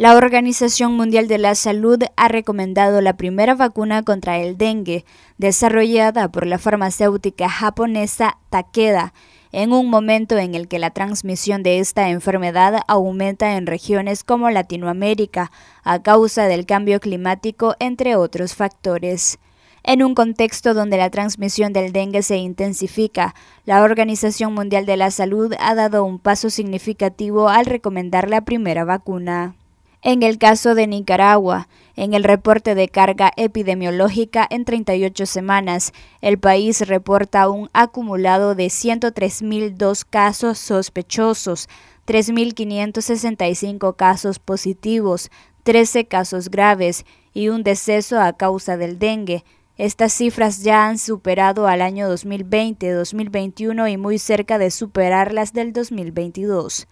La Organización Mundial de la Salud ha recomendado la primera vacuna contra el dengue, desarrollada por la farmacéutica japonesa Takeda, en un momento en el que la transmisión de esta enfermedad aumenta en regiones como Latinoamérica a causa del cambio climático, entre otros factores. En un contexto donde la transmisión del dengue se intensifica, la Organización Mundial de la Salud ha dado un paso significativo al recomendar la primera vacuna. En el caso de Nicaragua, en el reporte de carga epidemiológica en 38 semanas, el país reporta un acumulado de 103.002 casos sospechosos, 3.565 casos positivos, 13 casos graves y un deceso a causa del dengue. Estas cifras ya han superado al año 2020, 2021 y muy cerca de superar las del 2022.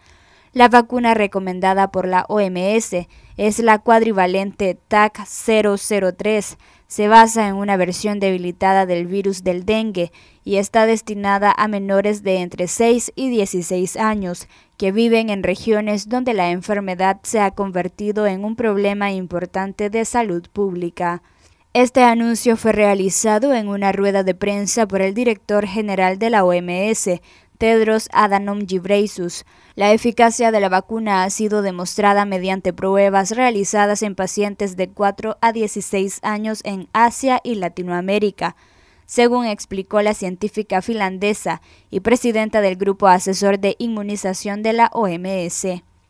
La vacuna recomendada por la OMS es la cuadrivalente TAC-003. Se basa en una versión debilitada del virus del dengue y está destinada a menores de entre 6 y 16 años que viven en regiones donde la enfermedad se ha convertido en un problema importante de salud pública. Este anuncio fue realizado en una rueda de prensa por el director general de la OMS, Tedros Adhanom Ghebreyesus. La eficacia de la vacuna ha sido demostrada mediante pruebas realizadas en pacientes de 4 a 16 años en Asia y Latinoamérica según explicó la científica finlandesa y presidenta del Grupo Asesor de Inmunización de la OMS.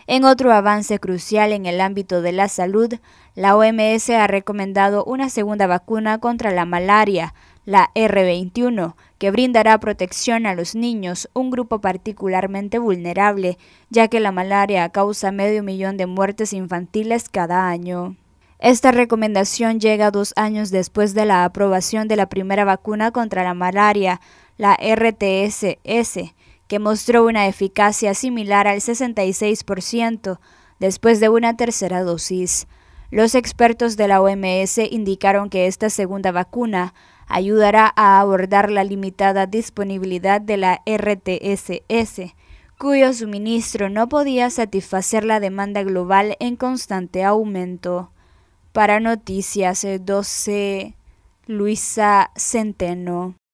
En otro avance crucial en el ámbito de la salud, la OMS ha recomendado una segunda vacuna contra la malaria, la R21, que brindará protección a los niños, un grupo particularmente vulnerable, ya que la malaria causa medio millón de muertes infantiles cada año. Esta recomendación llega dos años después de la aprobación de la primera vacuna contra la malaria, la RTSS, que mostró una eficacia similar al 66% después de una tercera dosis. Los expertos de la OMS indicaron que esta segunda vacuna ayudará a abordar la limitada disponibilidad de la RTSS, cuyo suministro no podía satisfacer la demanda global en constante aumento. Para Noticias 12, Luisa Centeno.